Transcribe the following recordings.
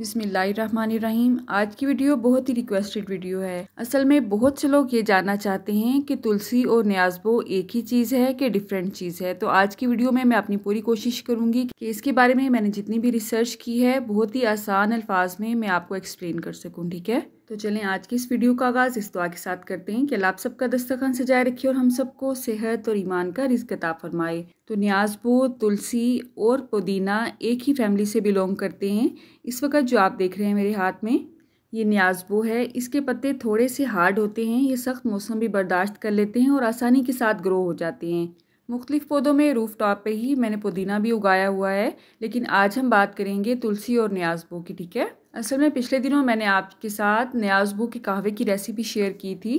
बिसमीम आज की वीडियो बहुत ही रिक्वेस्टेड वीडियो है असल में बहुत से लोग ये जानना चाहते हैं कि तुलसी और न्याजबो एक ही चीज़ है कि डिफरेंट चीज़ है तो आज की वीडियो में मैं अपनी पूरी कोशिश करूँगी कि इसके बारे में मैंने जितनी भी रिसर्च की है बहुत ही आसान अल्फाज में मैं आपको एक्सप्लेन कर सकूँ ठीक है तो चलें आज की इस वीडियो का आगाज़ इस दुआ के साथ करते हैं कि आप सबका दस्तखान सजाए रखिए और हम सबको सेहत और ईमान का रिज्क फरमाए तो न्याजबो तुलसी और पुदीना एक ही फैमिली से बिलोंग करते हैं इस वक्त जो आप देख रहे हैं मेरे हाथ में ये न्याजबो है इसके पत्ते थोड़े से हार्ड होते हैं ये सख्त मौसम भी बर्दाश्त कर लेते हैं और आसानी के साथ ग्रो हो जाते हैं मुख्तफ पौधों में रूफ़ टॉप पर ही मैंने पुदीना भी उगाया हुआ है लेकिन आज हम बात करेंगे तुलसी और न्याजबो की ठीक है असल में पिछले दिनों मैंने आपके साथ न्याजबू के कहवे की रेसिपी शेयर की थी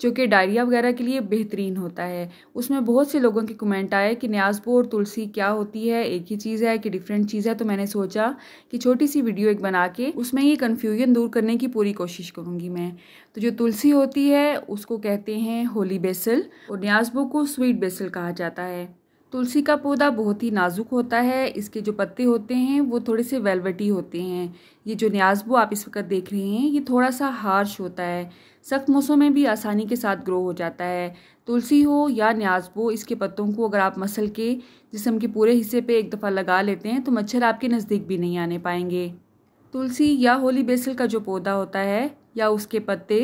जो कि डायरिया वगैरह के लिए बेहतरीन होता है उसमें बहुत से लोगों के कमेंट आए कि न्याजबू और तुलसी क्या होती है एक ही चीज़ है कि डिफरेंट चीज़ है तो मैंने सोचा कि छोटी सी वीडियो एक बना के उसमें ये कन्फ्यूजन दूर करने की पूरी कोशिश करूँगी मैं तो जो तुलसी होती है उसको कहते हैं होली बेसल और न्याजबू को स्वीट बेसल कहा जाता है तुलसी का पौधा बहुत ही नाजुक होता है इसके जो पत्ते होते हैं वो थोड़े से वेलवेटी होते हैं ये जो न्याजबू आप इस वक्त देख रहे हैं ये थोड़ा सा हार्श होता है सख्त मौसम में भी आसानी के साथ ग्रो हो जाता है तुलसी हो या न्याजबो इसके पत्तों को अगर आप मसल के जिसम के पूरे हिस्से पर एक दफ़ा लगा लेते हैं तो मच्छर आपके नज़दीक भी नहीं आने पाएंगे तुलसी या होली बेसल का जो पौधा होता है या उसके पत्ते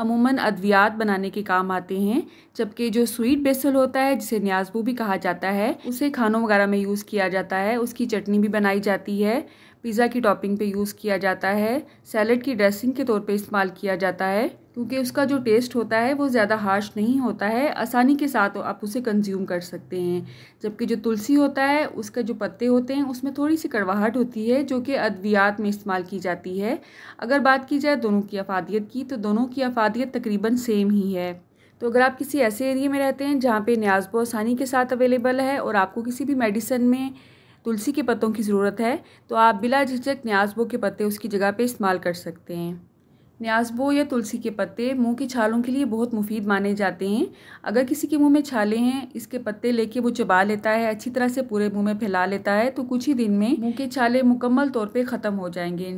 अमूमन अद्वियात बनाने के काम आते हैं जबकि जो स्वीट बेसल होता है जिसे न्याजबू भी कहा जाता है उसे खानों वगैरह में यूज़ किया जाता है उसकी चटनी भी बनाई जाती है पिज़्ज़ा की टॉपिंग पे यूज़ किया जाता है सैलड की ड्रेसिंग के तौर पे इस्तेमाल किया जाता है क्योंकि उसका जो टेस्ट होता है वो ज़्यादा हार्श नहीं होता है आसानी के साथ आप उसे कंज्यूम कर सकते हैं जबकि जो तुलसी होता है उसका जो पत्ते होते हैं उसमें थोड़ी सी कड़वाहट होती है जो कि अद्वियात में इस्तेमाल की जाती है अगर बात की जाए दोनों की अफादियत की तो दोनों की अफादियत तकरीबन सेम ही है तो अगर आप किसी ऐसे एरिए में रहते हैं जहाँ पर न्याज आसानी के साथ अवेलेबल है और आपको किसी भी मेडिसन में तुलसी के पत्तों की ज़रूरत है तो आप बिला झिझक न्यासबो के पत्ते उसकी जगह पे इस्तेमाल कर सकते हैं न्यासबो या तुलसी के पत्ते मुंह की छालों के लिए बहुत मुफीद माने जाते हैं अगर किसी के मुंह में छाले हैं इसके पत्ते लेके वो चबा लेता है अच्छी तरह से पूरे मुंह में फैला लेता है तो कुछ ही दिन में मुंह के छाले मुकम्मल तौर पे ख़त्म हो जाएंगे इन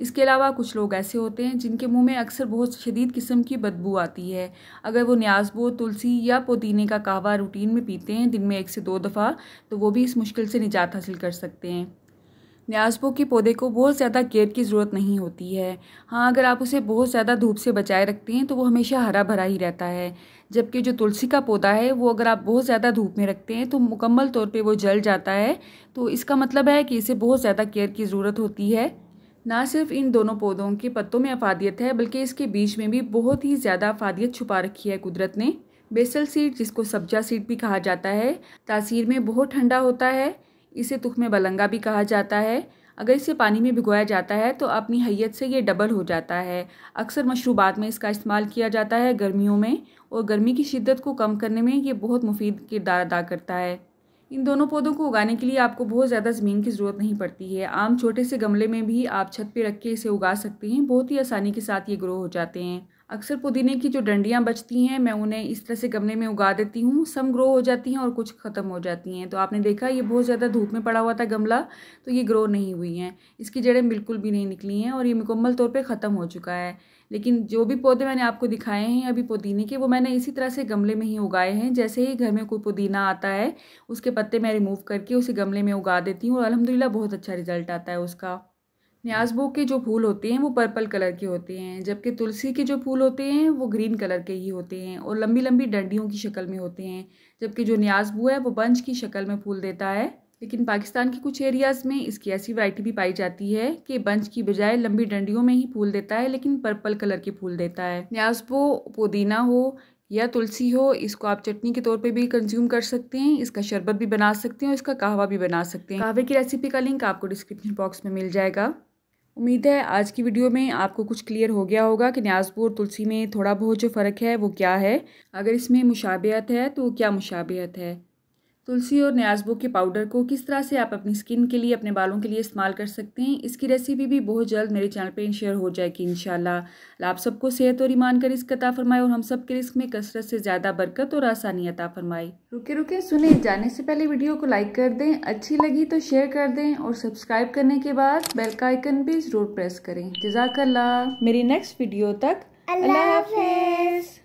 इसके अलावा कुछ लोग ऐसे होते हैं जिनके मुँह में अक्सर बहुत शदीद किस्म की बदबू आती है अगर वो न्यासबो तुलसी या पुदीने का कहवा रूटीन में पीते हैं दिन में एक से दो दफ़ा तो वो भी इस मुश्किल से निजात हासिल कर सकते हैं न्यासबो के पौधे को बहुत ज़्यादा केयर की ज़रूरत नहीं होती है हाँ अगर आप उसे बहुत ज़्यादा धूप से बचाए रखते हैं तो वो हमेशा हरा भरा ही रहता है जबकि जो तुलसी का पौधा है वो अगर आप बहुत ज़्यादा धूप में रखते हैं तो मुकम्मल तौर पे वो जल जाता है तो इसका मतलब है कि इसे बहुत ज़्यादा केयर की ज़रूरत होती है ना सिर्फ इन दोनों पौधों के पत्तों में अफादियत है बल्कि इसके बीच में भी बहुत ही ज़्यादा अफादियत छुपा रखी है कुदरत ने बेसल सीड जिसको सब्जा सीड भी कहा जाता है तासीर में बहुत ठंडा होता है इसे तुख में बलंगा भी कहा जाता है अगर इसे पानी में भिगोया जाता है तो अपनी हैयत से ये डबल हो जाता है अक्सर मशरूबात में इसका इस्तेमाल किया जाता है गर्मियों में और गर्मी की शिद्दत को कम करने में ये बहुत मुफीद किरदार अदा करता है इन दोनों पौधों को उगाने के लिए आपको बहुत ज़्यादा ज़मीन की ज़रूरत नहीं पड़ती है आम छोटे से गमले में भी आप छत पर रख के इसे उगा सकते हैं बहुत ही आसानी के साथ ये ग्रो हो जाते हैं अक्सर पुदीने की जो डंडियाँ बचती हैं मैं उन्हें इस तरह से गमले में उगा देती हूँ सम ग्रो हो जाती हैं और कुछ ख़त्म हो जाती हैं तो आपने देखा ये बहुत ज़्यादा धूप में पड़ा हुआ था गमला तो ये ग्रो नहीं हुई हैं इसकी जड़ें बिल्कुल भी नहीं निकली हैं और ये मुकम्मल तौर पर ख़त्म हो चुका है लेकिन जो भी पौधे मैंने आपको दिखाए हैं अभी पुदीने के वो मैंने इसी तरह से गमले में ही उगाए हैं जैसे ही घर में कोई पुदीना आता है उसके पत्ते मैं रिमूव करके उसे गमले में उगा देती हूँ और अलहमदिल्ला बहुत अच्छा रिज़ल्ट आता है उसका न्याजबो के जो फूल होते हैं वो पर्पल कलर के होते हैं जबकि तुलसी के जो फूल होते हैं वो ग्रीन कलर के ही होते हैं और लंबी लंबी डंडियों की शक्ल में होते हैं जबकि जो न्याजबू है वो बंज की शक्ल में फूल देता है लेकिन पाकिस्तान के कुछ एरियाज़ में इसकी ऐसी वैरायटी भी पाई जाती है कि बंज की बजाय लंबी डंडियों में ही फूल देता है लेकिन पर्पल कलर के फूल देता है न्याजबो पुदीना हो या तुलसी हो इसको आप चटनी के तौर पे भी कंज्यूम कर सकते हैं इसका शरबत भी बना सकते हैं और इसका कहवा भी बना सकते हैं कहवे की रेसिपी का लिंक आपको डिस्क्रिप्शन बॉक्स में मिल जाएगा उम्मीद है आज की वीडियो में आपको कुछ क्लियर हो गया होगा कि न्याजपुर तुलसी में थोड़ा बहुत जो फ़र्क है वो क्या है अगर इसमें मुशाबियत है तो क्या मुशाबियत है तुलसी और न्याजबो के पाउडर को किस तरह से आप अपनी स्किन के लिए अपने बालों के लिए इस्तेमाल कर सकते हैं इसकी रेसिपी भी बहुत जल्द मेरे चैनल पर शेयर हो जाएगी इन आप सबको सेहत और ईमान का रिस्क अता फरमाए और हम सब के रिस्क में कसरत से ज़्यादा बरकत और आसानी अता फरमाए रुके रुके सुने जाने से पहले वीडियो को लाइक कर दें अच्छी लगी तो शेयर कर दें और सब्सक्राइब करने के बाद बेल का आइकन भी ज़रूर प्रेस करें जजाकल्ला मेरी नेक्स्ट वीडियो तक अल्लाह हाफिज़